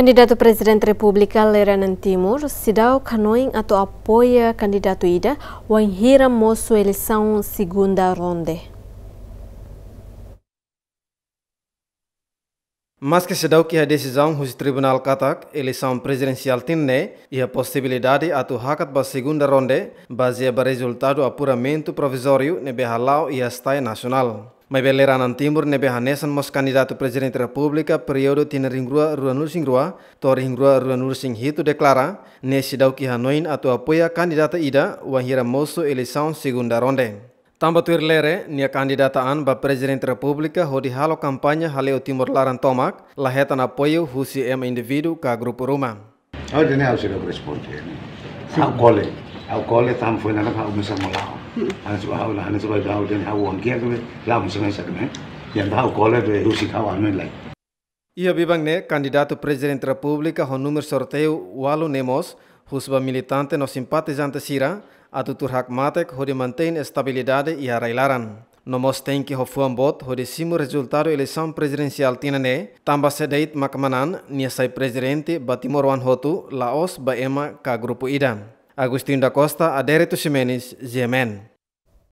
candidato presidente Republika Leranan Timur, Sidau canoing ato apoia uh, candidato Ida, Wanhira Moço eleição segunda ronde. Mas que se que a decisão do Tribunal Katak, eleição presidencial tinha, e a possibilidade atu hakat ba segunda ronde, baseia no resultado apuramento provisório behalau e a Estado Nacional. Maibelerana Timur nebe hanesan mos candidato rua da República período tineringua ruanulsingrua, toringrua itu deklara ne sidau ki Hanoin atau apoya kandidata ida, wahira mosu elisaun segunda ronde. Tamba tuir lere, nia an ba republika ho hodi halo kampanye haleo timur laran tomak, lahetan apoyo husi em individu ka grup rumah. Olha, nem a responde. Sim. Ah, او قولي تام فين انا بها مسا ملا انا سو هاو انا سو داو دين هاو وان كي دوي لا مسا مسا كمان يعني هاو قولي دوي هو سي هاو عمل لاي Ia bibangne candidato presidente da República ho número sorteio Walo Nemos, husba militante no simpatizante Sira, atutur hak matek ho di mantém estabilidade e arrailaran. Nomos tem que hofuan bot ho de simo resultado eleição presidencial tinane, tamba sedeit makmanan, niasai presidente batimorwan hotu, laos ba ema ka grupo idam. Αγουστίν Ντακώστα, του σημαίνει «Ζεμέν».